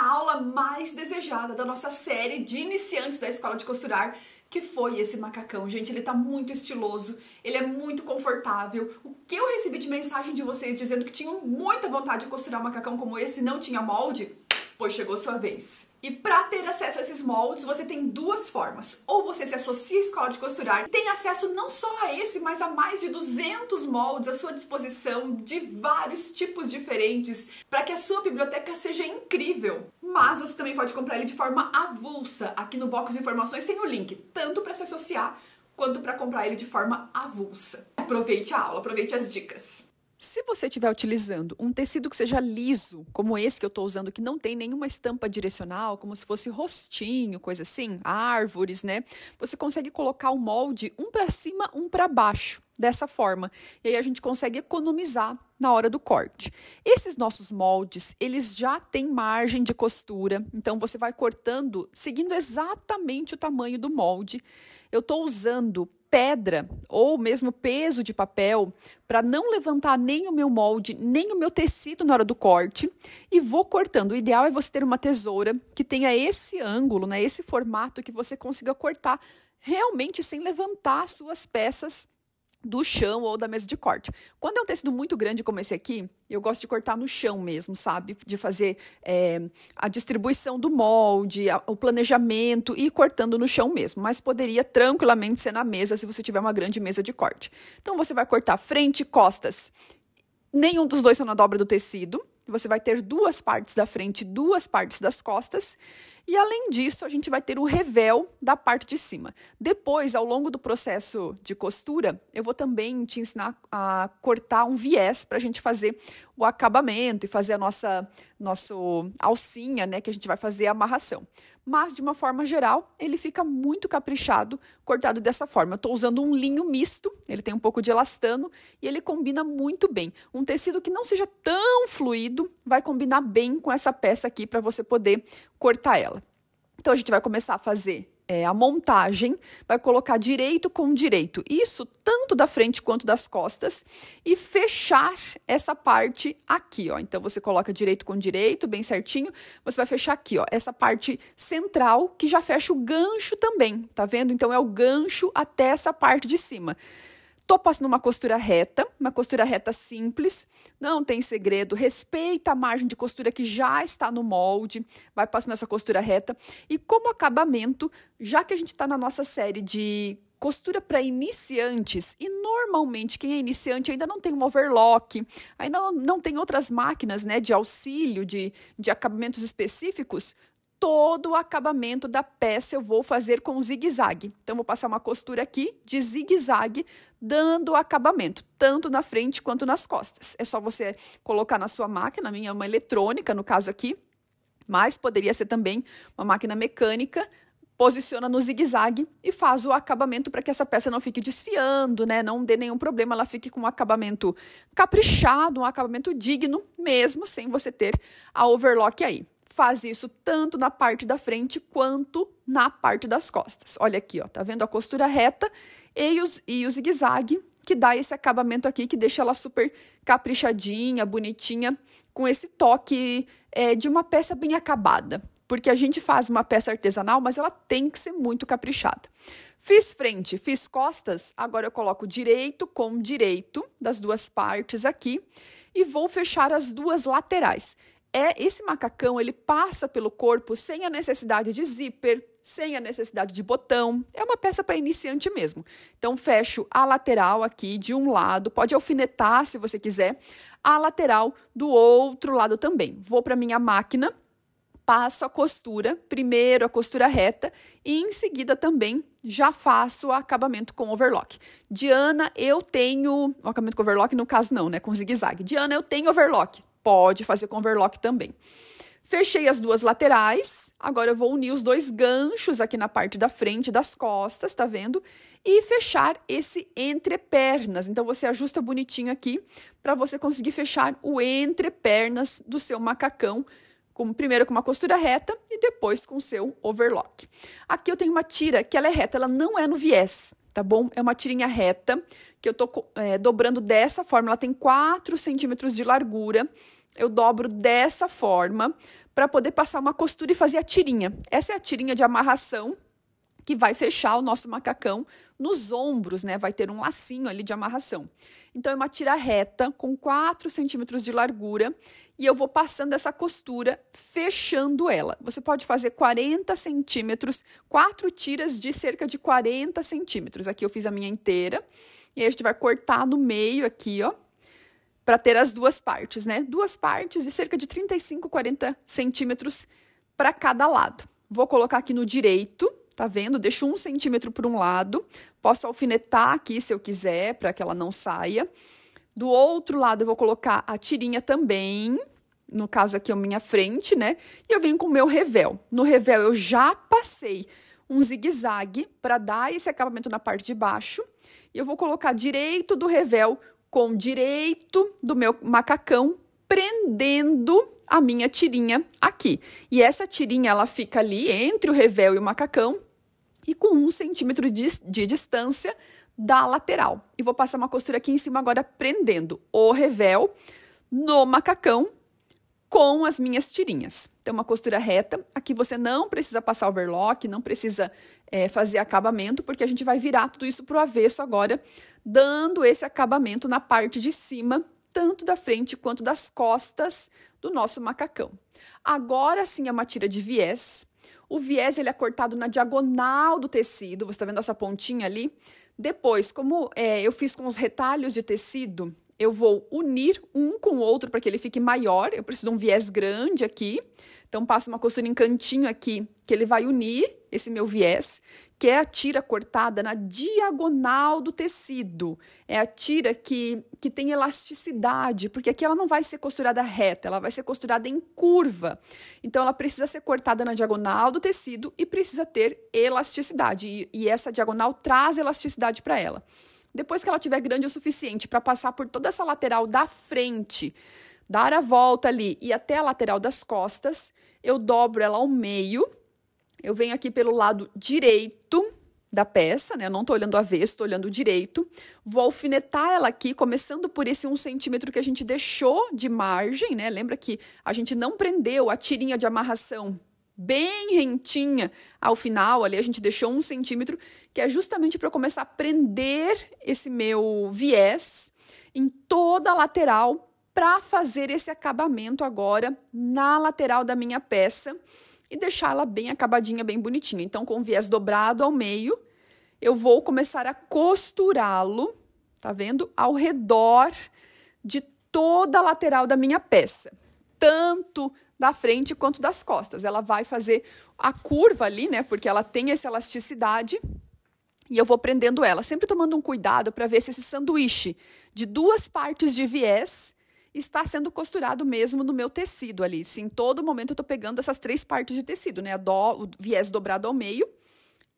a aula mais desejada da nossa série de iniciantes da Escola de Costurar, que foi esse macacão. Gente, ele tá muito estiloso, ele é muito confortável. O que eu recebi de mensagem de vocês dizendo que tinham muita vontade de costurar um macacão como esse, não tinha molde, pois chegou sua vez. E para ter acesso a esses moldes, você tem duas formas. Ou você se associa à escola de costurar, tem acesso não só a esse, mas a mais de 200 moldes à sua disposição, de vários tipos diferentes, para que a sua biblioteca seja incrível. Mas você também pode comprar ele de forma avulsa. Aqui no box de informações tem o link, tanto para se associar quanto para comprar ele de forma avulsa. Aproveite a aula, aproveite as dicas. Se você estiver utilizando um tecido que seja liso, como esse que eu estou usando, que não tem nenhuma estampa direcional, como se fosse rostinho, coisa assim, árvores, né? Você consegue colocar o molde um para cima, um para baixo, dessa forma. E aí a gente consegue economizar na hora do corte. Esses nossos moldes, eles já têm margem de costura, então você vai cortando seguindo exatamente o tamanho do molde. Eu estou usando pedra ou mesmo peso de papel para não levantar nem o meu molde, nem o meu tecido na hora do corte e vou cortando. O ideal é você ter uma tesoura que tenha esse ângulo, né, esse formato que você consiga cortar realmente sem levantar suas peças do chão ou da mesa de corte. Quando é um tecido muito grande como esse aqui, eu gosto de cortar no chão mesmo, sabe? De fazer é, a distribuição do molde, a, o planejamento e ir cortando no chão mesmo. Mas poderia tranquilamente ser na mesa se você tiver uma grande mesa de corte. Então você vai cortar frente e costas. Nenhum dos dois são na dobra do tecido. Você vai ter duas partes da frente, duas partes das costas. E além disso, a gente vai ter o revel da parte de cima. Depois, ao longo do processo de costura, eu vou também te ensinar a cortar um viés para a gente fazer o acabamento e fazer a nossa nosso alcinha, né, que a gente vai fazer a amarração. Mas de uma forma geral, ele fica muito caprichado cortado dessa forma. Eu estou usando um linho misto, ele tem um pouco de elastano e ele combina muito bem. Um tecido que não seja tão fluido vai combinar bem com essa peça aqui para você poder cortar ela. Então a gente vai começar a fazer é, a montagem, vai colocar direito com direito, isso tanto da frente quanto das costas, e fechar essa parte aqui, ó. Então você coloca direito com direito, bem certinho, você vai fechar aqui, ó, essa parte central que já fecha o gancho também, tá vendo? Então é o gancho até essa parte de cima. Tô passando uma costura reta, uma costura reta simples, não tem segredo, respeita a margem de costura que já está no molde, vai passando essa costura reta. E como acabamento, já que a gente está na nossa série de costura para iniciantes, e normalmente quem é iniciante ainda não tem um overlock, ainda não tem outras máquinas né, de auxílio, de, de acabamentos específicos, todo o acabamento da peça eu vou fazer com zigue-zague. Então, vou passar uma costura aqui de zigue-zague, dando o acabamento, tanto na frente quanto nas costas. É só você colocar na sua máquina, a minha é uma eletrônica, no caso aqui, mas poderia ser também uma máquina mecânica, posiciona no zigue-zague e faz o acabamento para que essa peça não fique desfiando, né? Não dê nenhum problema, ela fique com um acabamento caprichado, um acabamento digno, mesmo sem você ter a overlock aí faz isso tanto na parte da frente quanto na parte das costas. Olha aqui, ó, tá vendo a costura reta e, os, e o zigue-zague que dá esse acabamento aqui que deixa ela super caprichadinha, bonitinha, com esse toque é, de uma peça bem acabada. Porque a gente faz uma peça artesanal, mas ela tem que ser muito caprichada. Fiz frente, fiz costas, agora eu coloco direito com direito das duas partes aqui e vou fechar as duas laterais é esse macacão ele passa pelo corpo sem a necessidade de zíper, sem a necessidade de botão. É uma peça para iniciante mesmo. Então fecho a lateral aqui de um lado, pode alfinetar se você quiser, a lateral do outro lado também. Vou para minha máquina, passo a costura, primeiro a costura reta e em seguida também já faço o acabamento com overlock. Diana, eu tenho. O acabamento com overlock, no caso, não, né? Com zigue-zague. Diana, eu tenho overlock. Pode fazer com overlock também. Fechei as duas laterais, agora eu vou unir os dois ganchos aqui na parte da frente das costas, tá vendo? E fechar esse entrepernas. Então você ajusta bonitinho aqui para você conseguir fechar o entrepernas do seu macacão como primeiro com uma costura reta e depois com seu overlock. Aqui eu tenho uma tira que ela é reta, ela não é no viés, tá bom? É uma tirinha reta que eu tô é, dobrando dessa forma, ela tem 4 centímetros de largura. Eu dobro dessa forma para poder passar uma costura e fazer a tirinha. Essa é a tirinha de amarração que vai fechar o nosso macacão nos ombros, né? Vai ter um lacinho ali de amarração. Então, é uma tira reta com 4 centímetros de largura e eu vou passando essa costura, fechando ela. Você pode fazer 40 centímetros, quatro tiras de cerca de 40 centímetros. Aqui eu fiz a minha inteira e aí a gente vai cortar no meio aqui, ó para ter as duas partes, né? Duas partes de cerca de 35, 40 centímetros para cada lado. Vou colocar aqui no direito tá vendo? Deixo um centímetro para um lado, posso alfinetar aqui se eu quiser, para que ela não saia. Do outro lado, eu vou colocar a tirinha também, no caso aqui é a minha frente, né? E eu venho com o meu revel. No revel, eu já passei um zigue-zague para dar esse acabamento na parte de baixo. E eu vou colocar direito do revel com direito do meu macacão, prendendo a minha tirinha aqui. E essa tirinha, ela fica ali entre o revel e o macacão, e com um centímetro de, de distância da lateral. E vou passar uma costura aqui em cima agora prendendo o revel no macacão com as minhas tirinhas. Então, uma costura reta. Aqui você não precisa passar overlock, não precisa é, fazer acabamento, porque a gente vai virar tudo isso para o avesso agora, dando esse acabamento na parte de cima, tanto da frente quanto das costas do nosso macacão. Agora sim é uma tira de viés, o viés ele é cortado na diagonal do tecido, você está vendo essa pontinha ali? Depois, como é, eu fiz com os retalhos de tecido, eu vou unir um com o outro para que ele fique maior. Eu preciso de um viés grande aqui. Então, passo uma costura em cantinho aqui, que ele vai unir esse meu viés, que é a tira cortada na diagonal do tecido. É a tira que, que tem elasticidade, porque aqui ela não vai ser costurada reta, ela vai ser costurada em curva. Então, ela precisa ser cortada na diagonal do tecido e precisa ter elasticidade. E, e essa diagonal traz elasticidade para ela. Depois que ela tiver grande o suficiente para passar por toda essa lateral da frente dar a volta ali e até a lateral das costas, eu dobro ela ao meio, eu venho aqui pelo lado direito da peça, né? Eu não tô olhando a vez, tô olhando direito. Vou alfinetar ela aqui, começando por esse um centímetro que a gente deixou de margem, né? Lembra que a gente não prendeu a tirinha de amarração bem rentinha ao final, ali a gente deixou um centímetro, que é justamente para eu começar a prender esse meu viés em toda a lateral para fazer esse acabamento agora na lateral da minha peça e deixá-la bem acabadinha, bem bonitinha. Então, com o viés dobrado ao meio, eu vou começar a costurá-lo, tá vendo? Ao redor de toda a lateral da minha peça, tanto da frente quanto das costas. Ela vai fazer a curva ali, né? Porque ela tem essa elasticidade. E eu vou prendendo ela, sempre tomando um cuidado para ver se esse sanduíche de duas partes de viés está sendo costurado mesmo no meu tecido ali. Se em todo momento eu estou pegando essas três partes de tecido, né? o viés dobrado ao meio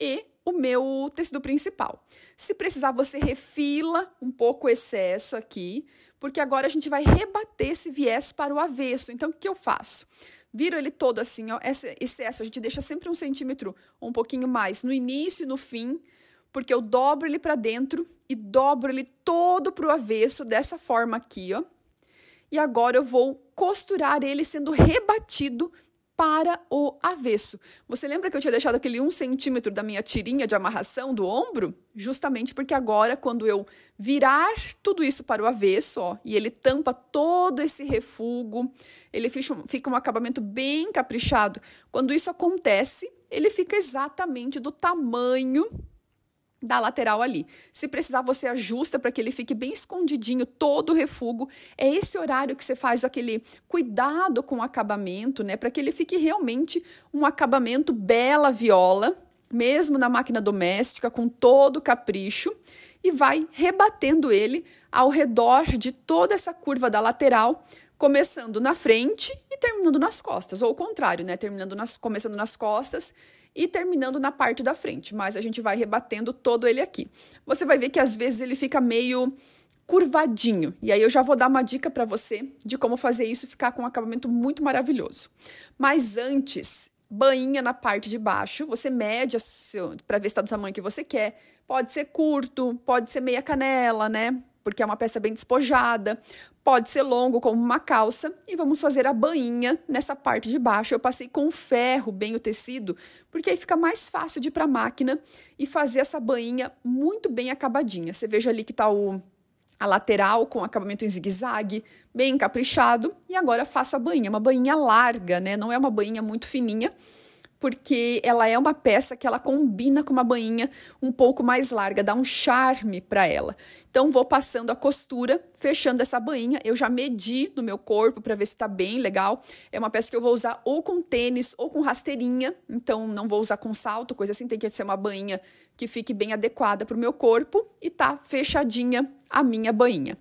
e o meu tecido principal. Se precisar, você refila um pouco o excesso aqui, porque agora a gente vai rebater esse viés para o avesso. Então, o que eu faço? Viro ele todo assim, ó, esse excesso a gente deixa sempre um centímetro ou um pouquinho mais no início e no fim, porque eu dobro ele para dentro e dobro ele todo para o avesso dessa forma aqui, ó e agora eu vou costurar ele sendo rebatido para o avesso. Você lembra que eu tinha deixado aquele um centímetro da minha tirinha de amarração do ombro? Justamente porque agora, quando eu virar tudo isso para o avesso, ó, e ele tampa todo esse refugo, ele fica um acabamento bem caprichado. Quando isso acontece, ele fica exatamente do tamanho da lateral ali. Se precisar, você ajusta para que ele fique bem escondidinho, todo o refugo. É esse horário que você faz aquele cuidado com o acabamento, né? Para que ele fique realmente um acabamento bela viola, mesmo na máquina doméstica, com todo o capricho, e vai rebatendo ele ao redor de toda essa curva da lateral, começando na frente e terminando nas costas, ou o contrário, né? Terminando nas, começando nas costas e terminando na parte da frente, mas a gente vai rebatendo todo ele aqui. Você vai ver que às vezes ele fica meio curvadinho. E aí eu já vou dar uma dica para você de como fazer isso ficar com um acabamento muito maravilhoso. Mas antes, bainha na parte de baixo, você mede para ver se está do tamanho que você quer. Pode ser curto, pode ser meia canela, né? Porque é uma peça bem despojada. Pode ser longo como uma calça e vamos fazer a bainha nessa parte de baixo. Eu passei com ferro bem o tecido, porque aí fica mais fácil de ir para a máquina e fazer essa bainha muito bem acabadinha. Você veja ali que está o a lateral com acabamento em zigue-zague, bem caprichado, e agora faço a bainha, uma bainha larga, né? Não é uma bainha muito fininha, porque ela é uma peça que ela combina com uma bainha um pouco mais larga, dá um charme para ela. Então vou passando a costura, fechando essa bainha, eu já medi no meu corpo para ver se está bem legal. É uma peça que eu vou usar ou com tênis ou com rasteirinha, então não vou usar com salto, coisa assim, tem que ser uma bainha que fique bem adequada para o meu corpo e tá fechadinha a minha bainha.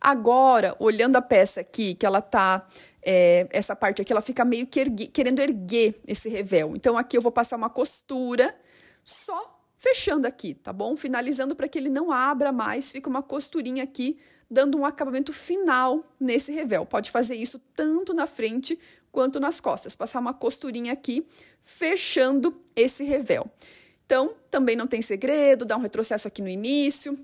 Agora, olhando a peça aqui, que ela tá é, essa parte aqui, ela fica meio que ergue, querendo erguer esse revel. Então, aqui eu vou passar uma costura só fechando aqui, tá bom? Finalizando para que ele não abra mais, fica uma costurinha aqui, dando um acabamento final nesse revel. Pode fazer isso tanto na frente quanto nas costas, passar uma costurinha aqui, fechando esse revel. Então, também não tem segredo, dá um retrocesso aqui no início,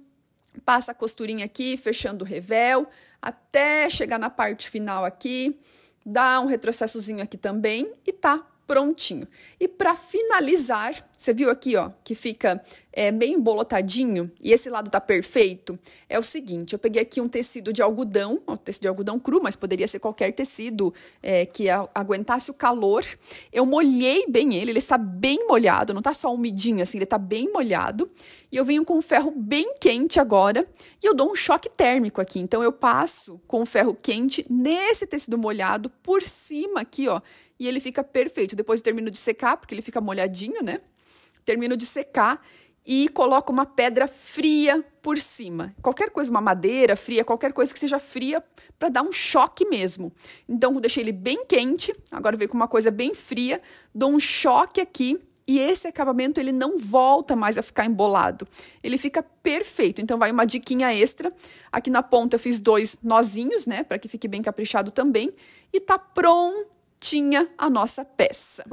passa a costurinha aqui, fechando o revel, até chegar na parte final aqui, dá um retrocessozinho aqui também e tá prontinho. E para finalizar, você viu aqui, ó, que fica é, bem embolotadinho e esse lado tá perfeito, é o seguinte: eu peguei aqui um tecido de algodão, um tecido de algodão cru, mas poderia ser qualquer tecido é, que aguentasse o calor. Eu molhei bem ele, ele está bem molhado, não tá só umidinho assim, ele tá bem molhado. E eu venho com o ferro bem quente agora e eu dou um choque térmico aqui. Então eu passo com o ferro quente nesse tecido molhado por cima aqui, ó, e ele fica perfeito. Depois eu termino de secar, porque ele fica molhadinho, né? Termino de secar e coloca uma pedra fria por cima. Qualquer coisa, uma madeira fria, qualquer coisa que seja fria para dar um choque mesmo. Então eu deixei ele bem quente, agora veio com uma coisa bem fria, dou um choque aqui e esse acabamento ele não volta mais a ficar embolado. Ele fica perfeito. Então vai uma diquinha extra. Aqui na ponta eu fiz dois nozinhos, né, para que fique bem caprichado também, e tá prontinha a nossa peça.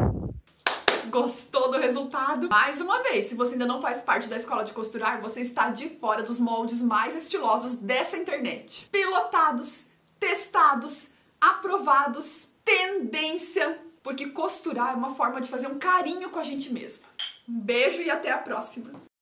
Gostou do resultado? Mais uma vez, se você ainda não faz parte da escola de costurar, você está de fora dos moldes mais estilosos dessa internet. Pilotados, testados, aprovados, tendência, porque costurar é uma forma de fazer um carinho com a gente mesma. Um beijo e até a próxima!